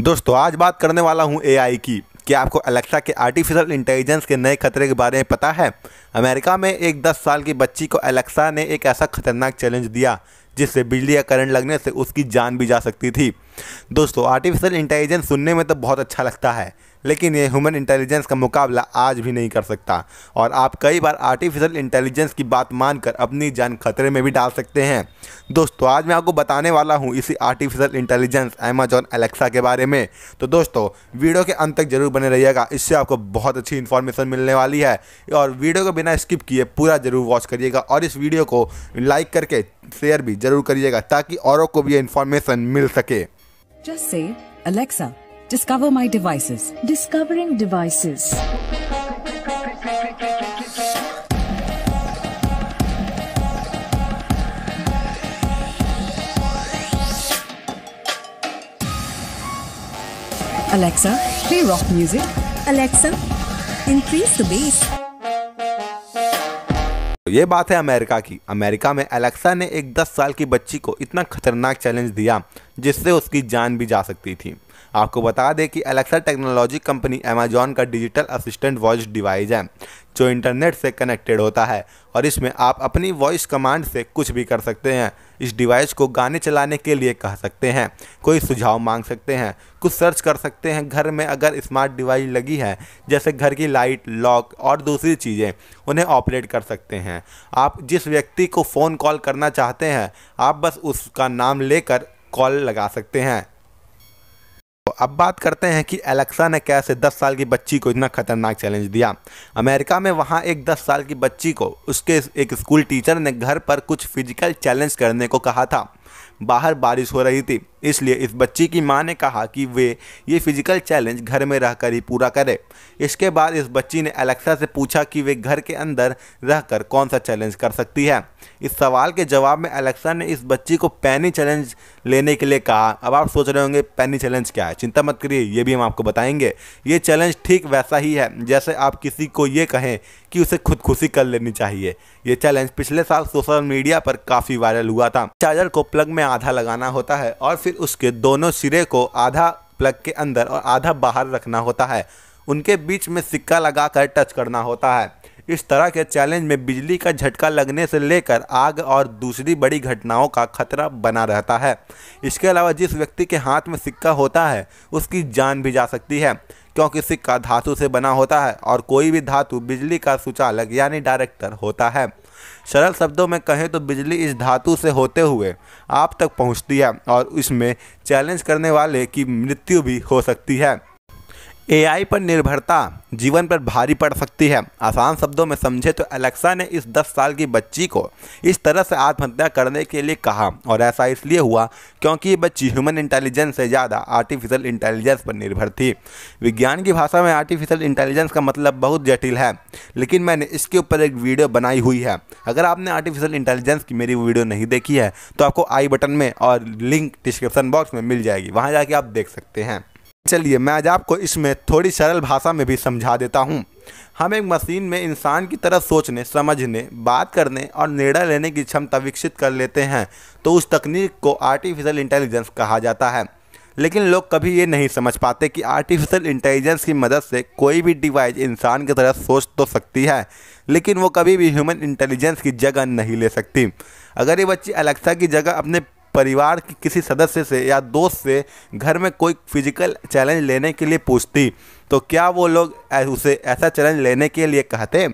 दोस्तों आज बात करने वाला हूँ एआई की क्या आपको अलेक्सा के आर्टिफिशियल इंटेलिजेंस के नए खतरे के बारे में पता है अमेरिका में एक 10 साल की बच्ची को अलेक्सा ने एक ऐसा खतरनाक चैलेंज दिया जिससे बिजली या करंट लगने से उसकी जान भी जा सकती थी दोस्तों आर्टिफिशियल इंटेलिजेंस सुनने में तो बहुत अच्छा लगता है लेकिन ये ह्यूमन इंटेलिजेंस का मुकाबला आज भी नहीं कर सकता और आप कई बार आर्टिफिशियल इंटेलिजेंस की बात मानकर अपनी जान खतरे में भी डाल सकते हैं दोस्तों आज मैं आपको बताने वाला हूँ इसी आर्टिफिशियल इंटेलिजेंस अमेजॉन एलेक्सा के बारे में तो दोस्तों वीडियो के अंत तक जरूर बने रहिएगा इससे आपको बहुत अच्छी इन्फॉर्मेशन मिलने वाली है और वीडियो को बिना स्किप किए पूरा जरूर वॉच करिएगा और इस वीडियो को लाइक करके शेयर भी जरूर करिएगा ताकि औरों को भी ये इन्फॉर्मेशन मिल सके जैसे Alexa Discover my devices. Discovering devices. Alexa, play rock music. Alexa, increase the bass. ये बात है अमेरिका की अमेरिका में एलेक्सा ने एक 10 साल की बच्ची को इतना खतरनाक चैलेंज दिया जिससे उसकी जान भी जा सकती थी आपको बता दें कि अलेक्सा टेक्नोलॉजी कंपनी अमेजॉन का डिजिटल असिस्टेंट वॉइस डिवाइस है जो इंटरनेट से कनेक्टेड होता है और इसमें आप अपनी वॉइस कमांड से कुछ भी कर सकते हैं इस डिवाइस को गाने चलाने के लिए कह सकते हैं कोई सुझाव मांग सकते हैं कुछ सर्च कर सकते हैं घर में अगर स्मार्ट डिवाइस लगी है जैसे घर की लाइट लॉक और दूसरी चीज़ें उन्हें ऑपरेट कर सकते हैं आप जिस व्यक्ति को फ़ोन कॉल करना चाहते हैं आप बस उसका नाम लेकर कॉल लगा सकते हैं अब बात करते हैं कि एलेक्सा ने कैसे 10 साल की बच्ची को इतना खतरनाक चैलेंज दिया अमेरिका में वहाँ एक 10 साल की बच्ची को उसके एक स्कूल टीचर ने घर पर कुछ फिजिकल चैलेंज करने को कहा था बाहर बारिश हो रही थी इसलिए इस बच्ची की मां ने कहा कि वे ये फिजिकल चैलेंज घर में रहकर ही पूरा करें इसके बाद इस बच्ची ने एलेक्सा से पूछा कि वे घर के अंदर रहकर कौन सा चैलेंज कर सकती है इस सवाल के जवाब में एलेक्सा ने इस बच्ची को पैनी चैलेंज लेने के लिए कहा अब आप सोच रहे होंगे पैनी चैलेंज क्या है चिंता मत करिए ये भी हम आपको बताएंगे ये चैलेंज ठीक वैसा ही है जैसे आप किसी को ये कहें कि उसे खुदकुशी कर लेनी चाहिए ये चैलेंज पिछले साल सोशल मीडिया पर काफ़ी वायरल हुआ था चार्जर को प्लग में आधा लगाना होता है और फिर फिर उसके दोनों सिरे को आधा प्लग के अंदर और आधा बाहर रखना होता है उनके बीच में सिक्का लगाकर टच करना होता है इस तरह के चैलेंज में बिजली का झटका लगने से लेकर आग और दूसरी बड़ी घटनाओं का खतरा बना रहता है इसके अलावा जिस व्यक्ति के हाथ में सिक्का होता है उसकी जान भी जा सकती है क्योंकि सिक्का धातु से बना होता है और कोई भी धातु बिजली का सुचालक यानी डायरेक्टर होता है सरल शब्दों में कहें तो बिजली इस धातु से होते हुए आप तक पहुंचती है और इसमें चैलेंज करने वाले की मृत्यु भी हो सकती है एआई पर निर्भरता जीवन पर भारी पड़ सकती है आसान शब्दों में समझे तो एलेक्सा ने इस 10 साल की बच्ची को इस तरह से आत्महत्या करने के लिए कहा और ऐसा इसलिए हुआ क्योंकि ये बच्ची ह्यूमन इंटेलिजेंस से ज़्यादा आर्टिफिशियल इंटेलिजेंस पर निर्भर थी विज्ञान की भाषा में आर्टिफिशियल इंटेलिजेंस का मतलब बहुत जटिल है लेकिन मैंने इसके ऊपर एक वीडियो बनाई हुई है अगर आपने आर्टिफिशियल इंटेलिजेंस की मेरी वीडियो नहीं देखी है तो आपको आई बटन में और लिंक डिस्क्रिप्सन बॉक्स में मिल जाएगी वहाँ जाके आप देख सकते हैं चलिए मैं आज आपको इसमें थोड़ी सरल भाषा में भी समझा देता हूँ हम एक मशीन में इंसान की तरह सोचने समझने बात करने और निर्णय लेने की क्षमता विकसित कर लेते हैं तो उस तकनीक को आर्टिफिशियल इंटेलिजेंस कहा जाता है लेकिन लोग कभी ये नहीं समझ पाते कि आर्टिफिशियल इंटेलिजेंस की मदद से कोई भी डिवाइस इंसान की तरह सोच तो सकती है लेकिन वो कभी भी ह्यूमन इंटेलिजेंस की जगह नहीं ले सकती अगर ये बच्ची अलेक्सा की जगह अपने परिवार के किसी सदस्य से या दोस्त से घर में कोई फिजिकल चैलेंज लेने के लिए पूछती तो क्या वो लोग उसे ऐसा चैलेंज लेने के लिए कहते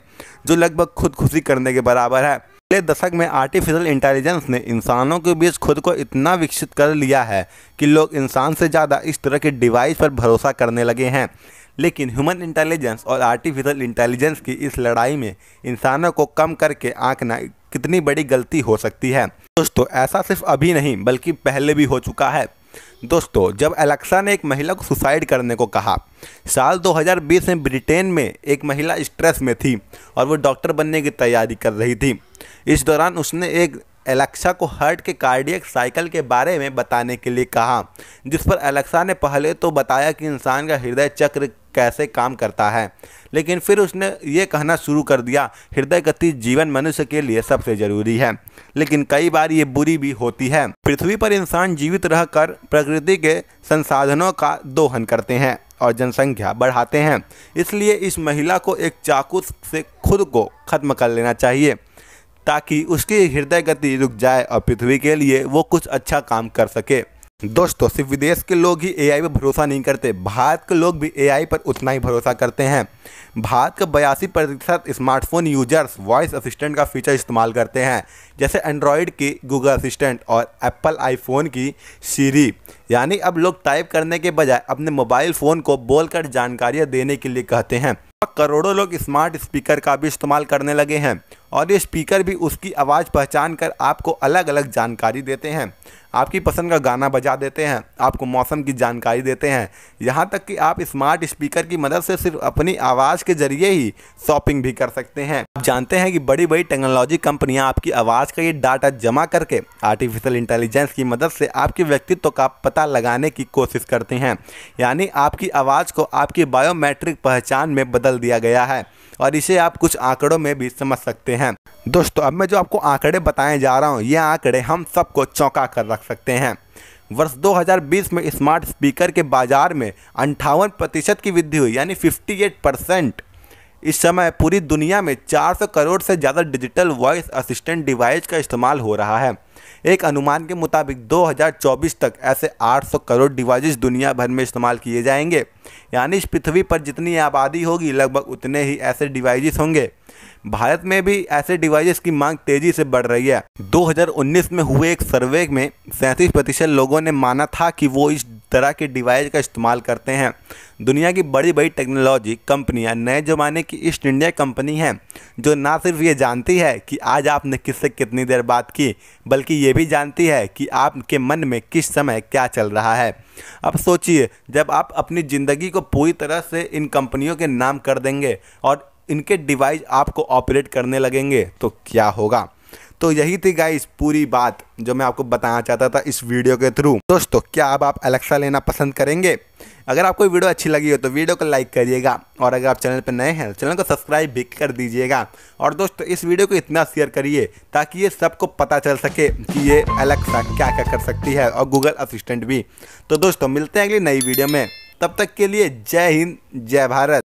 जो लगभग खुदकुशी करने के बराबर है पिछले दशक में आर्टिफिशियल इंटेलिजेंस ने इंसानों के बीच खुद को इतना विकसित कर लिया है कि लोग इंसान से ज़्यादा इस तरह के डिवाइस पर भरोसा करने लगे हैं लेकिन ह्यूमन इंटेलिजेंस और आर्टिफिशियल इंटेलिजेंस की इस लड़ाई में इंसानों को कम करके आंकना कितनी बड़ी गलती हो सकती है दोस्तों ऐसा सिर्फ अभी नहीं बल्कि पहले भी हो चुका है दोस्तों जब एलेक्सा ने एक महिला को सुसाइड करने को कहा साल 2020 में ब्रिटेन में एक महिला स्ट्रेस में थी और वो डॉक्टर बनने की तैयारी कर रही थी इस दौरान उसने एक एलेक्सा को हर्ट के कार्डियक साइकिल के बारे में बताने के लिए कहा जिस पर एलेक्सा ने पहले तो बताया कि इंसान का हृदय चक्र कैसे काम करता है लेकिन फिर उसने ये कहना शुरू कर दिया हृदय गति जीवन मनुष्य के लिए सबसे ज़रूरी है लेकिन कई बार ये बुरी भी होती है पृथ्वी पर इंसान जीवित रहकर प्रकृति के संसाधनों का दोहन करते हैं और जनसंख्या बढ़ाते हैं इसलिए इस महिला को एक चाकू से खुद को ख़त्म कर लेना चाहिए ताकि उसकी हृदय गति रुक जाए और पृथ्वी के लिए वो कुछ अच्छा काम कर सके दोस्तों सिर्फ विदेश के लोग ही एआई पर भरोसा नहीं करते भारत के लोग भी एआई पर उतना ही भरोसा करते हैं भारत का बयासी प्रतिशत स्मार्टफोन यूजर्स वॉइस असिस्टेंट का फीचर इस्तेमाल करते हैं जैसे एंड्रॉयड की गूगल असिस्टेंट और एप्पल आईफोन की सीरी यानी अब लोग टाइप करने के बजाय अपने मोबाइल फ़ोन को बोलकर जानकारियाँ देने के लिए कहते हैं और करोड़ों लोग स्मार्ट स्पीकर का भी इस्तेमाल करने लगे हैं और ये स्पीकर भी उसकी आवाज़ पहचान कर आपको अलग अलग जानकारी देते हैं आपकी पसंद का गाना बजा देते हैं आपको मौसम की जानकारी देते हैं यहाँ तक कि आप स्मार्ट स्पीकर की मदद से सिर्फ अपनी आवाज़ के ज़रिए ही शॉपिंग भी कर सकते हैं आप जानते हैं कि बड़ी बड़ी टेक्नोलॉजी कंपनियाँ आपकी आवाज़ का ये डाटा जमा करके आर्टिफिशियल इंटेलिजेंस की मदद से आपके व्यक्तित्व का पता लगाने की कोशिश करती हैं यानी आपकी आवाज़ को आपकी बायोमेट्रिक पहचान में बदल दिया गया है और इसे आप कुछ आंकड़ों में भी समझ सकते हैं दोस्तों अब मैं जो आपको आंकड़े बताए जा रहा हूँ ये आंकड़े हम सबको चौंका कर रहा रख सकते हैं वर्ष 2020 में स्मार्ट स्पीकर के बाज़ार में अंठावन प्रतिशत की वृद्धि हुई यानी 58 परसेंट इस समय पूरी दुनिया में 400 करोड़ से ज़्यादा डिजिटल वॉइस असिस्टेंट डिवाइस का इस्तेमाल हो रहा है एक अनुमान के मुताबिक 2024 तक ऐसे 800 करोड़ डिवाइस दुनिया भर में इस्तेमाल किए जाएंगे यानी इस पृथ्वी पर जितनी आबादी होगी लगभग उतने ही ऐसे डिवाइस होंगे भारत में भी ऐसे डिवाइसेस की मांग तेजी से बढ़ रही है 2019 में हुए एक सर्वे में सैंतीस प्रतिशत लोगों ने माना था कि वो इस तरह के डिवाइस का इस्तेमाल करते हैं दुनिया की बड़ी बड़ी टेक्नोलॉजी कंपनियां नए ज़माने की ईस्ट इंडिया कंपनी हैं जो ना सिर्फ ये जानती है कि आज आपने किससे कितनी देर बात की बल्कि ये भी जानती है कि आपके मन में किस समय क्या चल रहा है अब सोचिए जब आप अपनी ज़िंदगी को पूरी तरह से इन कंपनियों के नाम कर देंगे और इनके डिवाइस आपको ऑपरेट करने लगेंगे तो क्या होगा तो यही थी गाइस पूरी बात जो मैं आपको बताना चाहता था इस वीडियो के थ्रू दोस्तों क्या अब आप अलेक्सा लेना पसंद करेंगे अगर आपको वीडियो अच्छी लगी हो तो वीडियो को लाइक करिएगा और अगर आप चैनल पर नए हैं चैनल को सब्सक्राइब भी कर दीजिएगा और दोस्तों इस वीडियो को इतना शेयर करिए ताकि ये सबको पता चल सके कि ये अलेक्सा क्या क्या कर सकती है और गूगल असिस्टेंट भी तो दोस्तों मिलते हैं अगली नई वीडियो में तब तक के लिए जय हिंद जय भारत